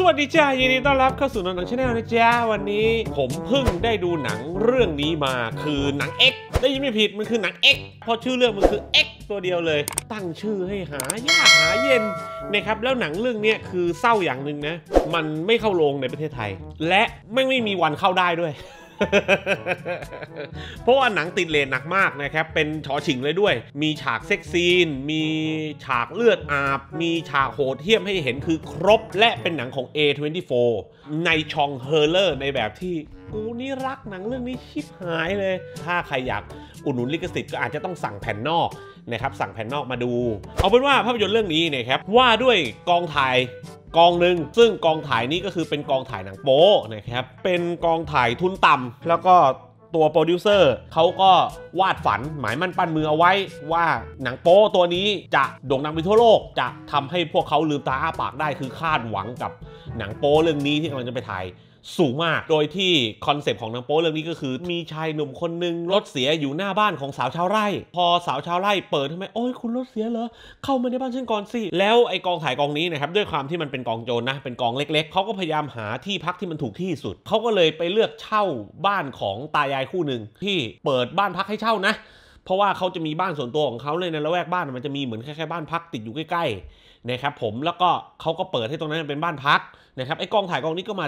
สวัสดีจ้ายินดีต้อนรับเข้าสู่นอนหนังชาแนลนะจ้าวันนี้ผมเพิ่งได้ดูหนังเรื่องนี้มาคือหนัง X ได้ยินไม่ผิด มันคือหนัง X เพราะชื่อเรื่องมันคือ X ตัวเดียวเลย ตั้งชื่อให้หายากหาเย็นนะครับแล้วหนังเรื่องนี้คือเศร้าอย่างหนึ่งนะ มันไม่เข้าโรงในประเทศไทย และไม่ไม่มีวันเข้าได้ด้วยเพราะว่าหนังติดเลนหนักมากนะครับ เป็นชอฉิงเลยด้วย มีฉากเซ็กซีนมีฉากเลือดอาบ มีฉากโหดเหี้ยมให้เห็นคือครบ และเป็นหนังของ A24 ในชองเฮอร์เลอร์ในแบบที่กูนี่รักหนังเรื่องนี้ชิบหายเลย ถ้าใครอยากอุดหนุนลิขสิทธิ์ก็อาจจะต้องสั่งแผ่นนอกนะครับ สั่งแผ่นนอกมาดูเอาเป็นว่าภาพยนตร์เรื่องนี้นะครับว่าด้วยกองถ่ายกองหนึ่งซึ่งกองถ่ายนี้ก็คือเป็นกองถ่ายหนังโป๊นะครับ เป็นกองถ่ายทุนต่ำ แล้วก็ตัวโปรดิวเซอร์เขาก็วาดฝันหมายมั่นปั้นมือเอาไว้ว่าหนังโป๊ตัวนี้จะโด่งดังไปทั่วโลกจะทำให้พวกเขาลืมตาอ้าปากได้คือคาดหวังกับหนังโป๊เรื่องนี้ที่กำลังจะไปถ่ายสูงมาก โดยที่คอนเซปต์ของนังโป๊เรื่องนี้ก็คือมีชายหนุ่มคน นึงรถเสียอยู่หน้าบ้านของสาว ชาวไร่ พอสาวชาวไร่เปิดทำไมโอ้ยคุณรถเสียเหรอเข้ามาในบ้านฉันก่อนสิ แล้วไอกอง ถ่ายกองนี้นะครับด้วยความที่มันเป็นกองโจรนะเป็นกองเล็ก ๆ เขาก็ พยายามหาที่พักที่มันถูกที่สุด เขาก็เลยไปเลือกเช่าบ้านของตายายคู่หนึ่งที่เปิดบ้านพักให้เช่านะ เพราะว่าเขาจะมีบ้านส่วนตัวของเขาเลยในละแวกบ้านมันจะมีเหมือนแค่บ้านพักติดอยู่ใกล้ๆนะครับผมแล้วก็เขาก็เปิดให้ตรงนั้นเป็นบ้านพักนะครับไอกองถ่ายกองนี้ก็มา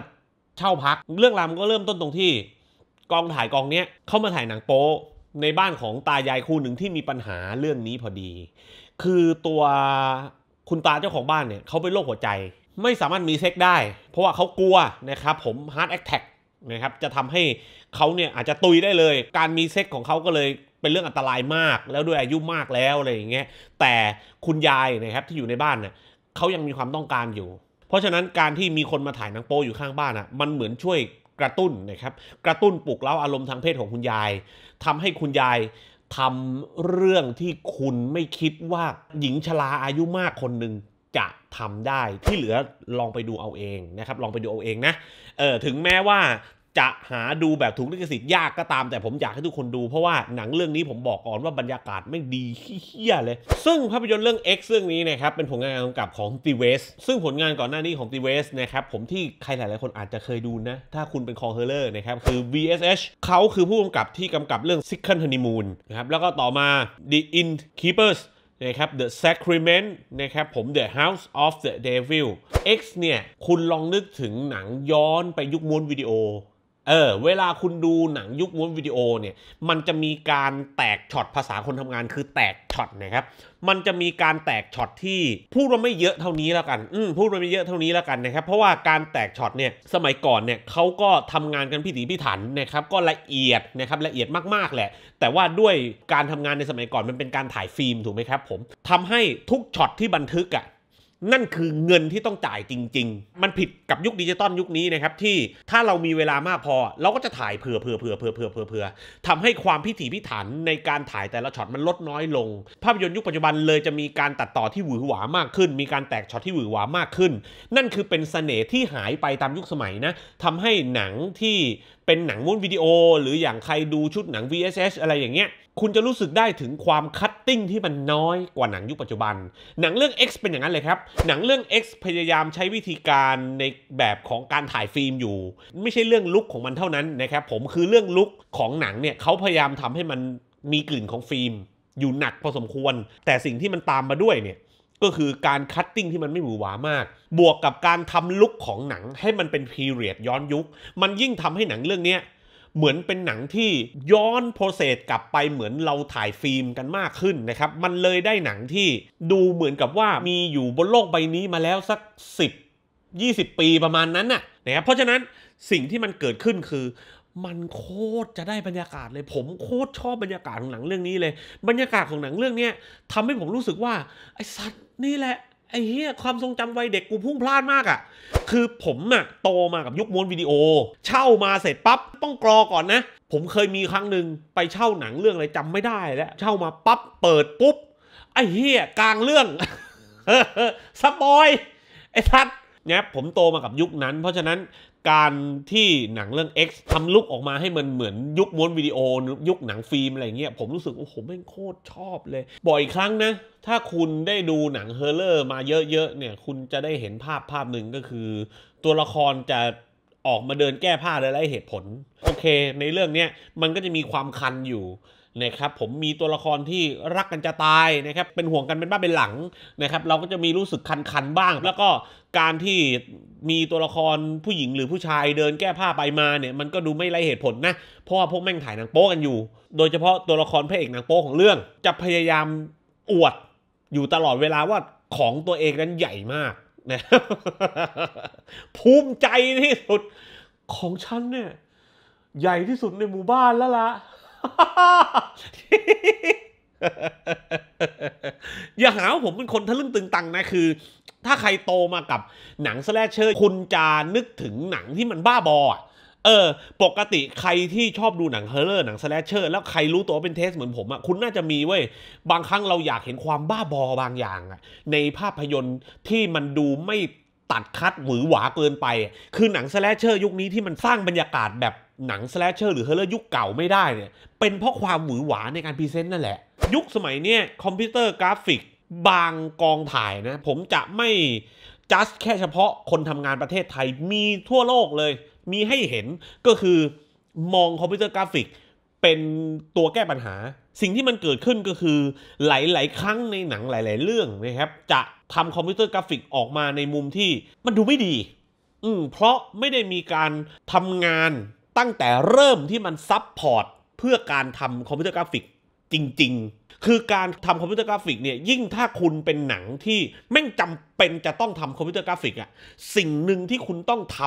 เช่าพักเรื่องราวมันก็เริ่มต้นตรงที่ กองถ่ายกองเนี้ยเข้ามาถ่ายหนังโป๊ในบ้านของตายายคู่หนึ่งที่มีปัญหาเรื่องนี้พอดี คือตัวคุณตาเจ้าของบ้านเนี่ยเขาเป็นโรคหัวใจไม่สามารถมีเซ็กได้ เพราะว่าเขากลัวนะครับผมฮาร์ดแอคแท็กนะครับจะทำให้เขาเนี่ยอาจจะตุยได้เลย การมีเซ็กของเขาก็เลยเป็นเรื่องอันตรายมาก แล้วด้วยอายุมากแล้วอะไรอย่างเงี้ยแต่คุณยายนะครับที่อยู่ในบ้านเนี่ยเขายังมีความต้องการอยู่เพราะฉะนั้น การที่มีคนมาถ่ายหนังโป้อยู่ข้างบ้านอ่ะมันเหมือนช่วยกระตุ้นนะครับ กระตุ้นปลุกเร้าอารมณ์ทางเพศของคุณยาย ทำให้คุณยายทำเรื่องที่คุณไม่คิดว่าหญิงชราอายุมากคนหนึ่งจะทำได้ที่เหลือลองไปดูเอาเองนะครับ ลองไปดูเอาเองนะ เออถึงแม้ว่าจะหาดูแบบถูกลิขสิทธิ์ยากก็ตาม แต่ผมอยากให้ทุกคนดู เพราะว่าหนังเรื่องนี้ผมบอกก่อนว่าบรรยากาศไม่ดีเฮี้ยเลย ซึ่งภาพยนตร์เรื่อง X เรื่องนี้นะครับ เป็นผลงานกำกับของตีเวสซึ่งผลงานก่อนหน้านี้ของตีเวสนะครับ ผมที่ใครหลายๆคนอาจจะเคยดูนะ ถ้าคุณเป็นคอเฮเลอร์นะครับ คือ VSH เขาคือผู้กำกับที่กำกับเรื่อง Second Honeymoon นะครับแล้วก็ต่อมา The Innkeepers นะครับ The Sacrament นะครับผม The House of the Devil X เนี่ยคุณลองนึกถึงหนังย้อนไปยุคม้วนวิดีโอเออเวลาคุณดูหนังยุคม้วนวิดีโอเนี่ยมันจะมีการแตกช็อตภาษาคนทำงานคือแตกช็อตนะครับมันจะมีการแตกช็อตที่ พูดว่าไม่เยอะเท่านี้แล้วกันอืมพูดว่าไม่เยอะเท่านี้แล้วกันนะครับเพราะว่าการแตกช็อตเนี่ยสมัยก่อนเนี่ยเขาก็ทำงานกันพิถีพิถันนะครับก็ละเอียดนะครับละเอียดมากๆแหละแต่ว่าด้วยการทำงานในสมัยก่อนมันเป็นการถ่ายฟิล์มถูกไหมครับผมทำให้ทุกช็อตที่บันทึกอ่ะนั่นคือเงินที่ต้องจ่ายจริง ๆ มันผิดกับยุคดิจิตอลยุคนี้นะครับที่ถ้าเรามีเวลามากพอ เราก็จะถ่ายเผื่อเผื่อเผื่อเผื่อเผื่อเผื่อเผื่อทำให้ความพิถีพิถันในการถ่ายแต่ละช็อตมันลดน้อยลง ภาพยนตร์ยุคปัจจุบันเลยจะมีการตัดต่อที่หวือหวามากขึ้น มีการแตกช็อตที่หวือหวามากขึ้น นั่นคือเป็นเสน่ห์ที่หายไปตามยุคสมัยนะทำให้หนังที่เป็นหนังม้วนวิดีโอ หรืออย่างใครดูชุดหนัง VSS อะไรอย่างเงี้ยคุณจะรู้สึกได้ถึงความคัตติ้งที่มันน้อยกว่าหนังยุคปัจจุบัน หนังเรื่อง X เป็นอย่างนั้นเลยครับ หนังเรื่อง X พยายามใช้วิธีการในแบบของการถ่ายฟิล์มอยู่ ไม่ใช่เรื่องลุกของมันเท่านั้นนะครับผมคือเรื่องลุกของหนังเนี่ยเขาพยายามทำให้มันมีกลิ่นของฟิล์ม อยู่หนักพอสมควร แต่สิ่งที่มันตามมาด้วยเนี่ยก็คือการคัตติ้งที่มันไม่หวือหวามาก บวกกับการทำลุกของหนังให้มันเป็นพีเรียดย้อนยุค มันยิ่งทำให้หนังเรื่องนี้เหมือนเป็นหนังที่ย้อนโปรเซสกลับไปเหมือนเราถ่ายฟิล์มกันมากขึ้นนะครับ มันเลยได้หนังที่ดูเหมือนกับว่ามีอยู่บนโลกใบนี้มาแล้วสัก 10 20 ปีประมาณนั้นน่ะนะครับเพราะฉะนั้นสิ่งที่มันเกิดขึ้นคือ มันโคตรจะได้บรรยากาศเลยผมโคตรชอบบรรยากาศของหนังเรื่องนี้เลยบรรยากาศของหนังเรื่องนี้ทำให้ผมรู้สึกว่าไอ้สัตว์นี่แหละไอ้เหี้ยความทรงจำวัยเด็กกูพุ่งพลาดมากอะ่ะ คือผมอะโตมากับยุคม้วนวิดีโอ เช่ามาเสร็จปั๊บ ต้องกรอก่อนนะ ผมเคยมีครั้งหนึ่งไปเช่าหนังเรื่องอะไรจำไม่ได้แล้ว เช่ามาปั๊บเปิดปุ๊บไอ้เหี้ยกลางเรื่องสปอยไอ้ทัดเนี่ยผมโตมากับยุคนั้น เพราะฉะนั้นการที่หนังเรื่อง X ทำลุกออกมาให้มันเหมือนยุคม้วนวิดีโอยุคหนังฟิล์มอะไรเงี้ยผมรู้สึก โอ้โหแม่งโคตรชอบเลย บ่อยครั้งนะ ถ้าคุณได้ดูหนังเฮอร์เลอร์มาเยอะ ๆ เนี่ย คุณจะได้เห็นภาพภาพหนึ่งก็คือ ตัวละครจะออกมาเดินแก้ผ้าอะไรเหตุผล โอเค ในเรื่องเนี้ยมันก็จะมีความคันอยู่นะครับผมมีตัวละครที่รักกันจะตายนะครับเป็นห่วงกันเป็นบ้าเป็นหลังนะครับเราก็จะมีรู้สึกคันๆบ้าง แล้วก็การที่มีตัวละครผู้หญิงหรือผู้ชายเดินแก้ผ้าไปมาเนี่ย มันก็ดูไม่ไรเหตุผลนะ เพราะว่าพวกแม่งถ่ายหนังโป๊กันอยู่ โดยเฉพาะตัวละครพระเอกหนังโป๊ของเรื่อง จะพยายามอวดอยู่ตลอดเวลาว่าของตัวเองนั้นใหญ่มากนะภูมิใจที่สุดของฉันเนี่ยใหญ่ที่สุดในหมู่บ้านแล้วละ่ะอย่าหาว่าผมเป็นคนทะลึ่งตึงตังนะ คือ ถ้าใครโตมากับหนังสแลชเชอร์ คุณจะนึกถึงหนังที่มันบ้าบอ เออ ปกติใครที่ชอบดูหนังเฮอร์เรอร์หนังสแลชเชอร์ แล้วใครรู้ตัวเป็นเทสเหมือนผมอะ่ะคุณน่าจะมีเว้ย บางครั้งเราอยากเห็นความบ้าบอบางอย่างอะ่ะในภาพยนตร์ที่มันดูไม่ตัดคัดหวือหวาเกินไป คือหนังสแลชเชอร์ ยุคนี้ที่มันสร้างบรรยากาศแบบหนังสแลชเชอร์หรือเฮอร์เลอร์ยุคเก่าไม่ได้เนี่ยเป็นเพราะความหวือหวาในการพรีเซนต์นั่นแหละ ยุคสมัยเนี้ยคอมพิวเตอร์กราฟิกบางกองถ่ายนะผมจะไม่จัดแค่เฉพาะคนทำงานประเทศไทยมีทั่วโลกเลย มีให้เห็นก็คือมองคอมพิวเตอร์กราฟิก เป็นตัวแก้ปัญหา สิ่งที่มันเกิดขึ้นก็คือ หลาย ๆ ครั้งในหนังหลาย ๆ เรื่องนะครับ จะทำคอมพิวเตอร์กราฟิกออกมาในมุมที่ มันดูไม่ดี อืมเพราะไม่ได้มีการทำงานตั้งแต่เริ่มที่มันซับพอร์ตเพื่อการทำคอมพิวเตอร์กราฟิก จริงๆ คือการทำคอมพิวเตอร์กราฟิกเนี่ย ยิ่งถ้าคุณเป็นหนังที่แม่งจำเป็นจะต้องทำคอมพิวเตอร์กราฟิกอะสิ่งหนึ่งที่คุณต้องท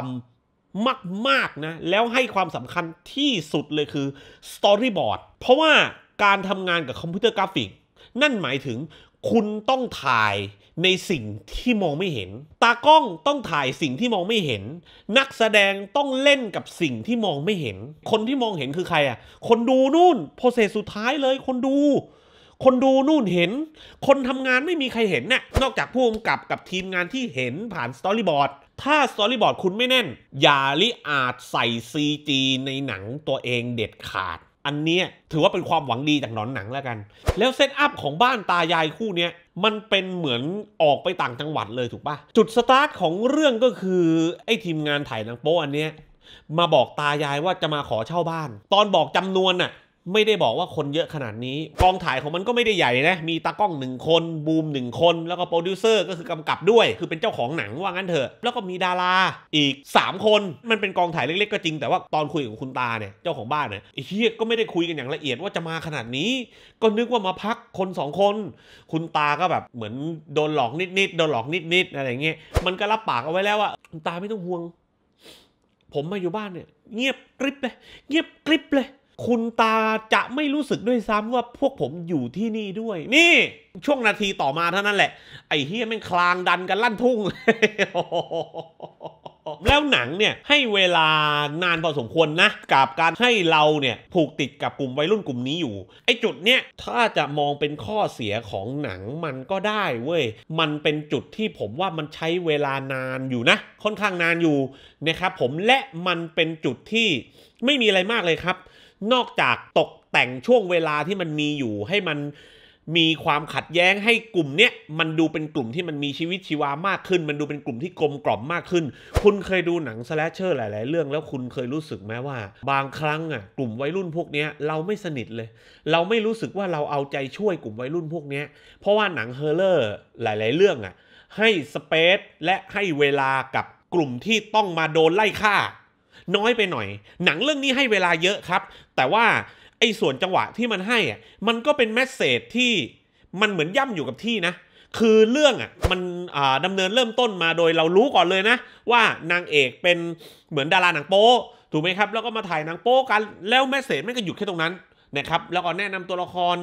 ำมากๆนะแล้วให้ความสำคัญที่สุดเลยคือสตอรี่บอร์ดเพราะว่าการทำงานกับคอมพิวเตอร์กราฟิก นั่นหมายถึงคุณต้องถ่ายในสิ่งที่มองไม่เห็น ตากล้องต้องถ่ายสิ่งที่มองไม่เห็น นักแสดงต้องเล่นกับสิ่งที่มองไม่เห็น คนที่มองเห็นคือใครอ่ะ คนดูนู่นโปรเซสสุดท้ายเลย คนดู คนดูนู่นเห็น คนทำงานไม่มีใครเห็นน่ะนอกจากผู้กำกับกับทีมงานที่เห็นผ่านสตอรี่บอร์ด ถ้าสตอรี่บอร์ดคุณไม่แน่น อย่าลิอาจใส่ซีจีในหนังตัวเองเด็ดขาดอันเนี้ยถือว่าเป็นความหวังดีจากหนอนหนังแล้วกัน แล้วเซตอัพของบ้านตายายคู่เนี้ยมันเป็นเหมือนออกไปต่างจังหวัดเลยถูกปะจุดสตาร์ทของเรื่องก็คือไอ้ทีมงานถ่ายหนังโป๊อันเนี้ยมาบอกตายายว่าจะมาขอเช่าบ้าน ตอนบอกจำนวนน่ะไม่ได้บอกว่าคนเยอะขนาดนี้ กองถ่ายของมันก็ไม่ได้ใหญ่นะ มีตากล้องหนึ่งคนบูมหนึ่งคนแล้วก็โปรดิวเซอร์ก็คือกำกับด้วย คือเป็นเจ้าของหนังว่างั้นเถอะ แล้วก็มีดาราอีก 3 คนมันเป็นกองถ่ายเล็กๆ ก็จริงแต่ว่าตอนคุยกับคุณตาเนี่ยเจ้าของบ้านเนี่ยเฮียก็ไม่ได้คุยกันอย่างละเอียดว่าจะมาขนาดนี้ ก็นึกว่ามาพักคน 2 คน คุณตาก็แบบเหมือนโดนหลอกนิดๆโดนหลอกนิดๆอะไรเงี้ยมันก็รับปากเอาไว้แล้วว่าคุณตาไม่ต้องห่วง ผมมาอยู่บ้านเนี่ยเงียบกริบเลย เงียบกริบเลยคุณตาจะไม่รู้สึกด้วยซ้ำว่าพวกผมอยู่ที่นี่ด้วย นี่ ช่วงนาทีต่อมาเท่านั้นแหละไอ้เฮียแม่งคลางดันกันลั่นทุ่ง แล้วหนังเนี่ยให้เวลานานพอสมควรนะกับการให้เราเนี่ยผูกติดกับกลุ่มวัยรุ่นกลุ่มนี้อยู่ ไอ้จุดเนี่ยถ้าจะมองเป็นข้อเสียของหนังมันก็ได้เว้ยมันเป็นจุดที่ผมว่ามันใช้เวลานานอยู่นะ ค่อนข้างนานอยู่นะครับผมและมันเป็นจุดที่ไม่มีอะไรมากเลยครับนอกจากตกแต่งช่วงเวลาที่มันมีอยู่ให้มันมีความขัดแย้งให้กลุ่มเนี้ยมันดูเป็นกลุ่มที่มันมีชีวิตชีวามากขึ้น มันดูเป็นกลุ่มที่กลมกล่อมมากขึ้นคุณเคยดูหนังสแลชเชอร์หลายๆ เรื่อง แล้วคุณเคยรู้สึกไหมว่า บางครั้งอ่ะกลุ่มวัยรุ่นพวกเนี้ย เราไม่สนิทเลย เราไม่รู้สึกว่าเราเอาใจช่วยกลุ่มวัยรุ่นพวกเนี้ยเพราะว่าหนังเฮอร์เรอร์หลายๆ เรื่องอ่ะให้สเปซและให้เวลากับกลุ่มที่ต้องมาโดนไล่ฆ่าน้อยไปหน่อย หนังเรื่องนี้ให้เวลาเยอะครับ แต่ว่าไอ้ส่วนจังหวะที่มันให้อะมันก็เป็นแมสเซจที่มันเหมือนย่ำอยู่กับที่นะ คือเรื่องอ่ะมันดำเนินเริ่มต้นมาโดยเรารู้ก่อนเลยนะว่านางเอกเป็นเหมือนดาราหนังโป๊ถูกไหมครับ แล้วก็มาถ่ายหนังโป๊กัน แล้วแมสเซจไม่ก็หยุดแค่ตรงนั้นนะครับ แล้ว ก็แนะนำตัวละคร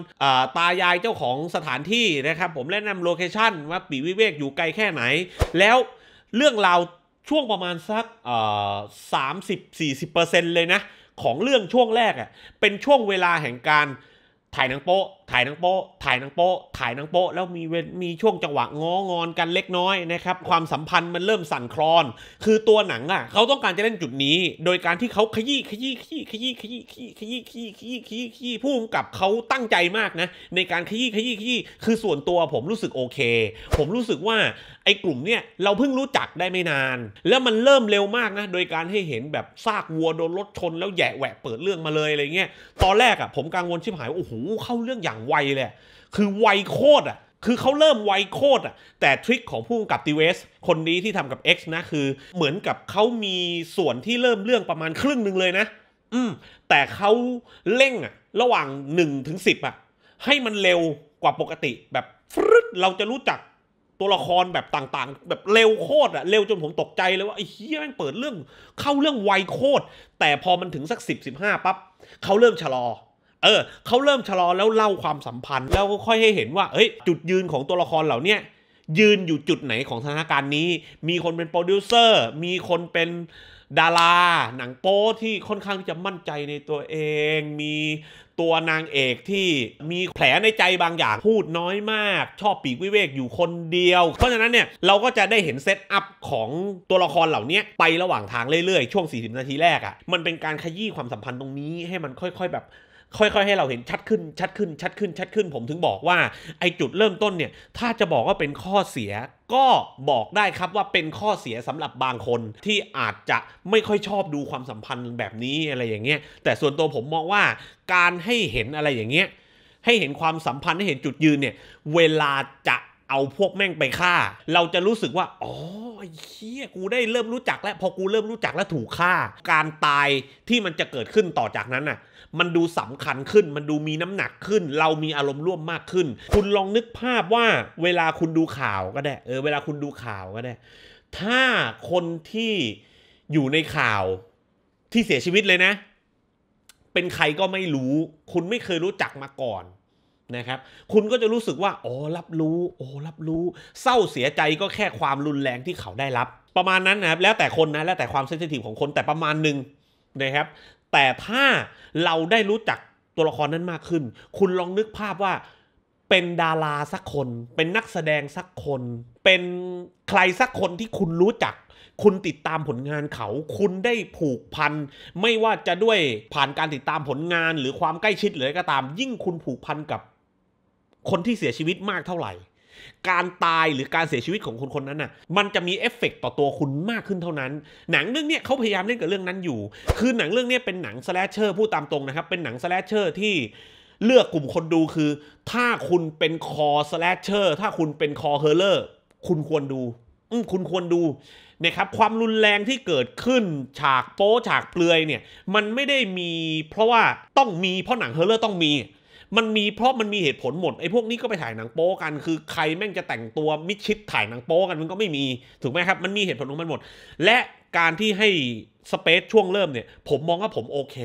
ตายายเจ้าของสถานที่นะครับผม แนะนำโลเคชั่นว่าปีวิเวกอยู่ไกลแค่ไหน แล้วเรื่องราวช่วงประมาณสักสามสิบสี่สิบเปอร์เซ็นต์เลยนะ ของเรื่องช่วงแรกอะ่ะเป็นช่วงเวลาแห่งการถ่ายหนังโป๊ะถ่ายนังโป๊ะถ่ายนังโป๊ะถ่ายนังโป๊ะแล้วมีเวมีช่วงจังหวะง้องอนกันเล็กน้อยนะครับ ความสัมพันธ์มันเริ่มสั่นคลอน คือตัวหนังอ่ะ เขาต้องการจะเล่นจุดนี้ โดยการที่เขาขยี้ ขยี้ขยี้ ขยี้ ขยี้ขยี้ ขยี้ขยี้ขยี้ขยี้ขยี้ผู้กำกับเขาตั้งใจมากนะ ในการขยี้ ขยี้ขยี้ คือส่วนตัวผมรู้สึกโอเค ผมรู้สึกว่าไอ้กลุ่มเนี่ยเราเพิ่งรู้จักได้ไม่นาน แล้วมันเริ่มเร็วมากนะ โดยการให้เห็นแบบซากวัวโดนรถชน แล้วแย่แหวะเปิดเรื่องมาเลยอะไรเงี้ย ตอนแรกอ่ะผมกังวลชิบหายโอ้โหเข้าเรื่องอย่างยางไวเลย คือไวโคตรอ่ะคือเขาเริ่มไวโคตรอ่ะแต่ทริคของผู้กับติเวสคนนี้ที่ทำกับ X นะ คือเหมือนกับเขามีส่วนที่เริ่มเรื่องประมาณครึ่งหนึ่งเลยนะ อืมแต่เขาเร่งอ่ะระหว่าง1ถึง10อ่ะให้มันเร็วกว่าปกติ แบบฟรึดเราจะรู้จักตัวละครแบบต่างๆ แบบเร็วโคตรอ่ะเร็วจนผมตกใจเลยว่าไอ้เฮียมันเปิดเรื่อง เข้าเรื่องไวโคตรแต่พอมันถึงสัก 10 15 ปั๊บเขาเริ่มชะลอเออเขาเริ่มชะลอแล้วเล่าความสัมพันธ์แล้วก็ค่อยให้เห็นว่าเอ้ยจุดยืนของตัวละครเหล่านี้ยืนอยู่จุดไหนของสถานการณ์นี้ มีคนเป็นโปรดิวเซอร์มีคนเป็นดารา หนังโป๊ที่ค่อนข้างที่จะมั่นใจในตัวเอง มีตัวนางเอกที่มีแผลในใจบางอย่างพูดน้อยมาก ชอบปีกวิเวกอยู่คนเดียว เพราะฉะนั้นเนี่ย เราก็จะได้เห็นเซตอัพของตัวละครเหล่านี้ไประหว่างทางเรื่อยๆช่วง40นาทีแรกอะ่ะมันเป็นการขยี้ความสัมพันธ์ตรงนี้ให้มันค่อย ๆแบบค่อยๆให้เราเห็นชัดขึ้นชัดขึ้นชัดขึ้นชัดขึ้นผมถึงบอกว่าไอจุดเริ่มต้นเนี่ยถ้าจะบอกว่าเป็นข้อเสียก็บอกได้ครับว่าเป็นข้อเสียสำหรับบางคนที่อาจจะไม่ค่อยชอบดูความสัมพันธ์แบบนี้อะไรอย่างเงี้ยแต่ส่วนตัวผมมองว่าการให้เห็นอะไรอย่างเงี้ยให้เห็นความสัมพันธ์ให้เห็นจุดยืนเนี่ยเวลาจะเอาพวกแม่งไปฆ่าเราจะรู้สึกว่าอ๋อไอ้เคี้ยกูได้เริ่มรู้จักแล้ว พอกูเริ่มรู้จักแล้วถูกฆ่า การตายที่มันจะเกิดขึ้นต่อจากนั้นน่ะ มันดูสำคัญขึ้นมันดูมีน้ำหนักขึ้น เรามีอารมณ์ร่วมมากขึ้น คุณลองนึกภาพว่า เวลาคุณดูข่าวก็ได้ เออเวลาคุณดูข่าวก็ได้ถ้าคนที่อยู่ในข่าวที่เสียชีวิตเลยนะ เป็นใครก็ไม่รู้ คุณไม่เคยรู้จักมาก่อนนะครับ คุณก็จะรู้สึกว่า อ๋อ รับรู้ โอ้รับรู้ เศร้าเสียใจก็แค่ความรุนแรงที่เขาได้รับ ประมาณนั้นนะครับ แล้วแต่คนนะ แล้วแต่ความเซนซิทีฟของคนแต่ประมาณหนึ่งนะครับ แต่ถ้าเราได้รู้จักตัวละครนั้นมากขึ้น คุณลองนึกภาพว่าเป็นดาราสักคน เป็นนักแสดงสักคน เป็นใครสักคนที่คุณรู้จัก คุณติดตามผลงานเขา คุณได้ผูกพัน ไม่ว่าจะด้วยผ่านการติดตามผลงาน หรือความใกล้ชิดหรือก็ตาม ยิ่งคุณผูกพันกับคนที่เสียชีวิตมากเท่าไหร่ การตายหรือการเสียชีวิตของคนคนนั้นน่ะ มันจะมีเอฟเฟกต่อตัวคุณมากขึ้นเท่านั้น หนังเรื่องนี้เขาพยายามเล่นกับเรื่องนั้นอยู่ คือหนังเรื่องนี้เป็นหนังสแลชเชอร์พูดตามตรงนะครับ เป็นหนังสแลชเชอร์ที่เลือกกลุ่มคนดูคือ ถ้าคุณเป็นคอสแลชเชอร์ถ้าคุณเป็นคอเฮอร์เลอร์คุณควรดูคุณควรดูนะครับความรุนแรงที่เกิดขึ้นฉากโป๊ฉากเปลือยเนี่ยมันไม่ได้มี เพราะว่าต้องมีเพราะหนังเฮอร์เลอร์ต้องมีมันมีเพราะมันมีเหตุผลหมดไอ้พวกนี้ก็ไปถ่ายหนังโป๊กัน คือใครแม่งจะแต่งตัวมิชิดถ่ายหนังโป๊กัน มันก็ไม่มีถูกไหมครับ มันมีเหตุผลของมันหมด และการที่ให้สเปซช่วงเริ่มเนี่ยผมมองว่าผมโอเค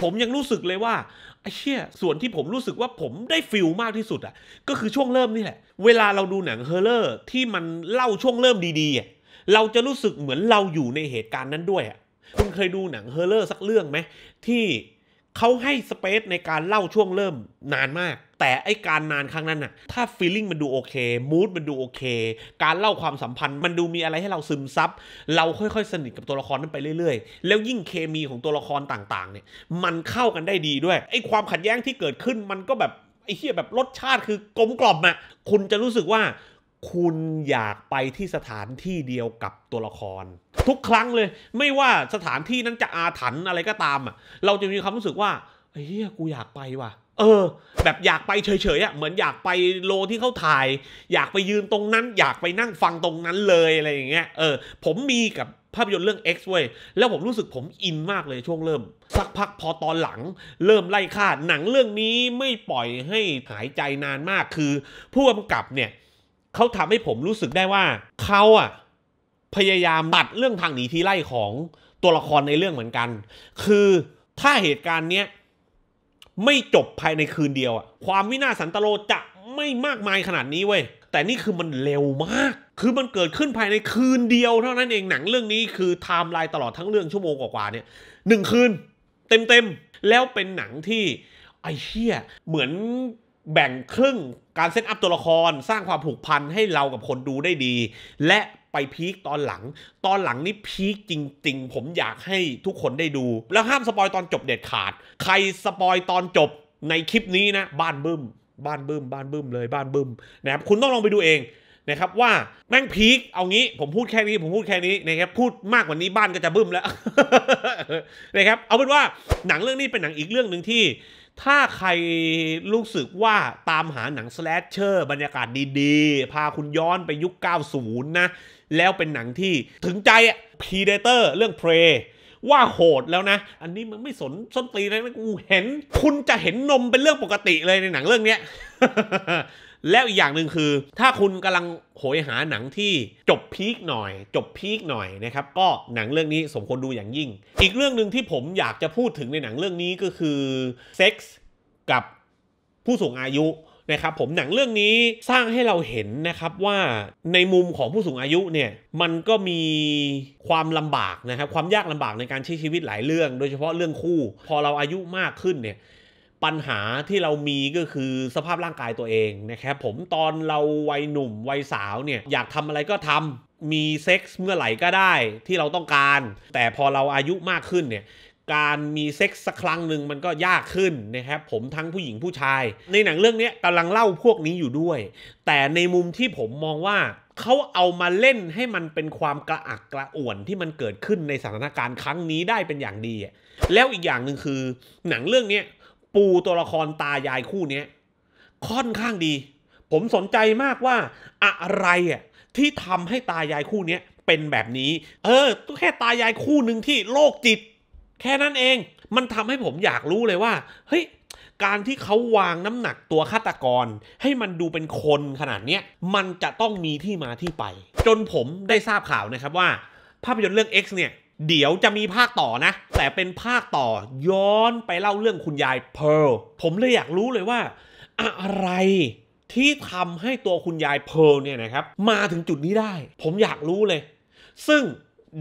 ผมยังรู้สึกเลยว่าไอ้เชี่ยส่วนที่ผมรู้สึกว่าผมได้ฟิลมากที่สุดอ่ะ ก็คือช่วงเริ่มนี่แหละ เวลาเราดูหนังเฮอร์เลอร์ที่มันเล่าช่วงเริ่มดีๆอ่ะเราจะรู้สึกเหมือนเราอยู่ในเหตุการณ์นั้นด้วยอ่ะคุณเคยดูหนังเฮอร์เลอร์สักเรื่องไหมที่เขาให้สเปซในการเล่าช่วงเริ่มนานมาก แต่ไอการนานครั้งนั้นน่ะ ถ้าฟีลลิ่งมันดูโอเค มูดมันดูโอเค การเล่าความสัมพันธ์มันดูมีอะไรให้เราซึมซับ เราค่อยๆสนิทกับตัวละครนั้นไปเรื่อยๆ แล้วยิ่งเคมีของตัวละครต่างๆเนี่ย มันเข้ากันได้ดีด้วย ไอความขัดแย้งที่เกิดขึ้นมันก็แบบไอเฮียแบบรสชาติคือกลมกล่อมอะคุณจะรู้สึกว่าคุณอยากไปที่สถานที่เดียวกับตัวละคร ทุกครั้งเลย ไม่ว่าสถานที่นั้นจะอาถรรพ์อะไรก็ตามอ่ะ เราจะมีความรู้สึกว่าเฮียกูอยากไปว่ะ เออ แบบอยากไปเฉยๆอ่ะเหมือนอยากไปโลที่เขาถ่าย อยากไปยืนตรงนั้น อยากไปนั่งฟังตรงนั้นเลยอะไรอย่างเงี้ยเออผมมีกับภาพยนตร์เรื่อง X เว้ยแล้วผมรู้สึกผมอินมากเลยช่วงเริ่ม สักพักพอตอนหลังเริ่มไล่ฆ่าหนังเรื่องนี้ไม่ปล่อยให้หายใจนานมากคือผู้กำกับเนี่ยเขาทำให้ผมรู้สึกได้ว่าเขาอะพยายามตัดเรื่องทางหนีทีไล่ของตัวละครในเรื่องเหมือนกัน คือถ้าเหตุการณ์เนี้ยไม่จบภายในคืนเดียวอะความวินาศสันตโลจะไม่มากมายขนาดนี้เว้ย แต่นี่คือมันเร็วมาก คือมันเกิดขึ้นภายในคืนเดียว เท่านั้นเองหนังเรื่องนี้คือไทม์ไลน์ตลอดทั้งเรื่องชั่วโมงกว่าๆเนี่ยหนึ่งคืนเต็มๆแล้วเป็นหนังที่ไอ้เชี่ยเหมือนแบ่งครึ่งการเซตอัพตัวละครสร้างความผูกพันให้เรากับคนดูได้ดี และไปพีคตอนหลัง ตอนหลังนี่พีคจริง ๆ ผมอยากให้ทุกคนได้ดู แล้วห้ามสปอยตอนจบเด็ดขาด ใครสปอยตอนจบในคลิปนี้นะ บ้านบึ้มบ้านบึ้มบ้านบึ้มเลย บ้านบึ้มนะครับคุณต้องลองไปดูเองนะครับ ว่าแม่งพีคเอางี้ผมพูดแค่นี้ผมพูดแค่นี้นะครับพูดมากกว่านี้บ้านก็จะบึ้มแล้วนะครับเอาเป็นว่าหนังเรื่องนี้เป็นหนังอีกเรื่องหนึ่งที่ถ้าใครรู้สึกว่าตามหาหนังสแลชเชอร์ บรรยากาศดีๆ พาคุณย้อนไปยุค 90 นะแล้วเป็นหนังที่ถึงใจอะ Predator เรื่อง Prey ว่าโหดแล้วนะ อันนี้มันไม่สนส้นตีนะกูเห็นคุณจะเห็นนมเป็นเรื่องปกติเลยในหนังเรื่องเนี้ยแล้วอีกอย่างหนึ่งคือถ้าคุณกำลังโหยหาหนังที่จบพีคหน่อยจบพีคหน่อยนะครับก็หนังเรื่องนี้สมควรดูอย่างยิ่ง อีกเรื่องหนึ่งที่ผมอยากจะพูดถึงในหนังเรื่องนี้ก็คือเซ็กส์กับผู้สูงอายุนะครับผมหนังเรื่องนี้สร้างให้เราเห็นนะครับว่าในมุมของผู้สูงอายุเนี่ยมันก็มีความลำบากนะครับความยากลำบากในการใช้ชีวิตหลายเรื่อง โดยเฉพาะเรื่องคู่ พอเราอายุมากขึ้นเนี่ยปัญหาที่เรามีก็คือสภาพร่างกายตัวเองนะครับผมตอนเราวัยหนุ่มวัยสาวเนี่ยอยากทำอะไรก็ทำมีเซ็กส์เมื่อไหร่ก็ได้ที่เราต้องการ แต่พอเราอายุมากขึ้นเนี่ยการมีเซ็กส์สักครั้งหนึ่งมันก็ยากขึ้นนะครับผมทั้งผู้หญิงผู้ชาย ในหนังเรื่องนี้กำลังเล่าพวกนี้อยู่ด้วย แต่ในมุมที่ผมมองว่าเขาเอามาเล่นให้มันเป็นความกระอักกระอ่วนที่มันเกิดขึ้นในสถานการณ์ครั้งนี้ได้เป็นอย่างดี แล้วอีกอย่างหนึ่งคือหนังเรื่องนี้ปูตัวละครตายายคู่นี้ค่อนข้างดี ผมสนใจมากว่า อะไรอ่ะที่ทำให้ตายายคู่นี้เป็นแบบนี้ เออตัวแค่ตายายคู่หนึ่งที่โรคจิต แค่นั้นเองมันทำให้ผมอยากรู้เลยว่าเฮ้ยการที่เขาวางน้ำหนักตัวฆาตกร ให้มันดูเป็นคนขนาดเนี้ยมันจะต้องมีที่มาที่ไป จนผมได้ทราบข่าวนะครับว่า ภาพยนตร์เรื่อง X เนี่ยเดี๋ยวจะมีภาคต่อนะ แต่เป็นภาคต่อย้อนไปเล่าเรื่องคุณยายเพร์ลผมเลยอยากรู้เลยว่า อะไรที่ทำให้ตัวคุณยายเพร์ลเนี่ยนะครับมาถึงจุดนี้ได้ ผมอยากรู้เลย ซึ่ง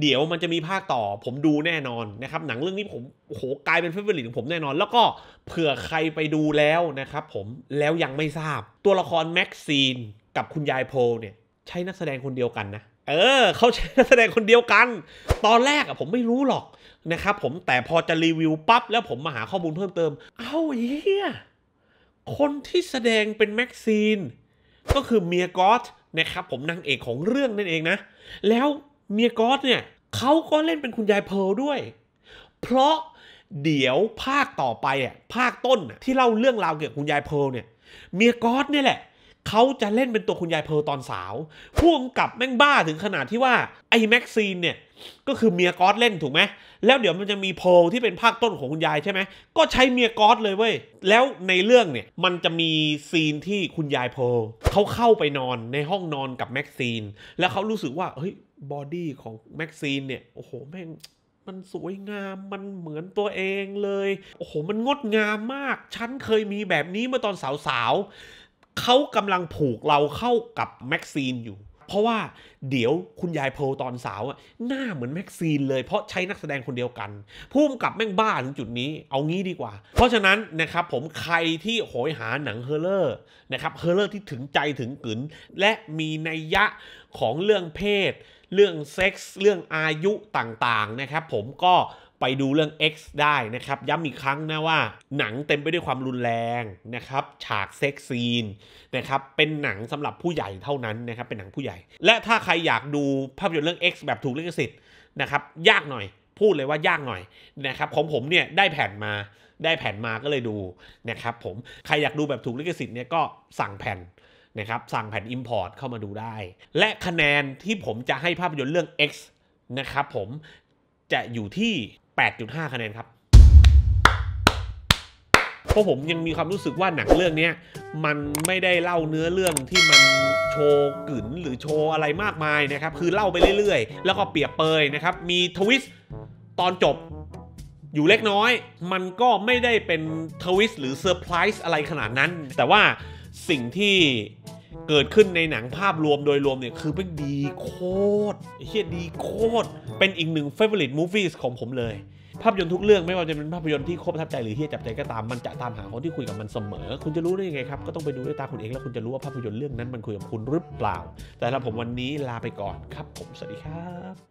เดี๋ยวมันจะมีภาคต่อ ผมดูแน่นอนนะครับ หนังเรื่องนี้ผมโหกลายเป็นเฟเวอร์ลิตของผมแน่นอน แล้วก็เผื่อใครไปดูแล้วนะครับผมแล้วยังไม่ทราบ ตัวละครแม็กซีนกับคุณยายโพเนี่ยใช้นักแสดงคนเดียวกันนะเออเขาแสดงคนเดียวกัน ตอนแรกอะผมไม่รู้หรอกนะครับผมแต่พอจะรีวิวปั๊บแล้วผมมาหาข้อมูลเพิ่มเติม เอ้าเฮียคนที่แสดงเป็นแม็กซีนก็คือเมียกอสนะครับผมนางเอกของเรื่องนั่นเองนะ แล้วเมียกอสเนี่ยเขาก็เล่นเป็นคุณยายเพลด้วย เพราะเดี๋ยวภาคต่อไปอ่ะภาคต้นที่เล่าเรื่องราวเกี่ยวกับคุณยายเพลเนี่ยเมียกอสเนี่ยแหละเขาจะเล่นเป็นตัวคุณยายเพลตอนสาว พ่วงกับแม่งบ้าถึงขนาดที่ว่า ไอ้แม็กซีนเนี่ย ก็คือเมียกอสเล่นถูกไหม แล้วเดี๋ยวมันจะมีโพลที่เป็นภาคต้นของคุณยายใช่ไหม ก็ใช้เมียกอสเลยเว้ย แล้วในเรื่องเนี่ย มันจะมีซีนที่คุณยายเพลเขาเข้าไปนอนในห้องนอนกับแม็กซีนแล้วเขารู้สึกว่าเฮ้ยบอดี้ของแม็กซีนเนี่ยโอ้โหแม่งมันสวยงามมันเหมือนตัวเองเลยโอ้โหมันงดงามมากฉันเคยมีแบบนี้เมื่อตอนสาวสาวเขากำลังผูกเราเข้ากับแม็กซีนอยู่ เพราะว่าเดี๋ยวคุณยายโพลตอนสาวอะหน้าเหมือนแม็กซีนเลยเพราะใช้นักแสดงคนเดียวกันพุ่มกับแม่งบ้าถึงจุดนี้เอางี้ดีกว่า เพราะฉะนั้นนะครับผมใครที่โหยหาหนังเฮอร์เลอร์นะครับเฮอร์เลอร์ที่ถึงใจถึงกึนและมีนัยยะของเรื่องเพศเรื่องเซ็กส์เรื่องอายุต่างๆนะครับผมก็ไปดูเรื่อง X ได้นะครับย้ำอีกครั้งนะว่า หนังเต็มไปด้วยความรุนแรงนะครับฉากเซ็กซีนนะครับเป็นหนังสำหรับผู้ใหญ่เท่านั้นนะครับเป็นหนังผู้ใหญ่ และถ้าใครอยากดูภาพยนตร์เรื่อง X แบบถูกลิขสิทธิ์นะครับยากหน่อยพูดเลยว่ายากหน่อยนะครับของผมเนี่ยได้แผ่นมาได้แผ่นมาก็เลยดูนะครับผมใครอยากดูแบบถูกลิขสิทธิ์เนี่ยก็สั่งแผ่นนะครับ สั่งแผ่น Import เข้ามาดูได้ และคะแนนที่ผมจะให้ภาพยนตร์เรื่อง X นะครับผมจะอยู่ที่ 8.5 คะแนนครับ เพราะผมยังมีความรู้สึกว่าหนังเรื่องนี้ มันไม่ได้เล่าเนื้อเรื่องที่มันโชว์กลืนหรือโชว์อะไรมากมายนะครับ คือเล่าไปเรื่อยๆ แล้วก็เปรียบเปยนะครับ มีทวิสต์ตอนจบอยู่เล็กน้อย มันก็ไม่ได้เป็นทวิสต์หรือเซอร์ไพรส์อะไรขนาดนั้น แต่ว่าสิ่งที่เกิดขึ้นในหนังภาพรวมโดยรวมเนี่ย คือเป็นดีโคตรเฮียดีโคตร เป็นอีกหนึ่ง favorite movies ของผมเลย ภาพยนตร์ทุกเรื่องไม่ว่าจะเป็นภาพยนตร์ที่โคตรประทับใจ หรือเฮียจับใจก็ตามมันจะตามหาคนที่คุยกับมันเสมอ คุณจะรู้ได้ยังไงครับ ก็ต้องไปดูด้วยตาคุณเองแล้วคุณจะรู้ว่าภาพยนตร์เรื่องนั้นมันคุยกับคุณหรือเปล่า แต่สำหรับผมวันนี้ลาไปก่อนครับ ผมสวัสดีครับ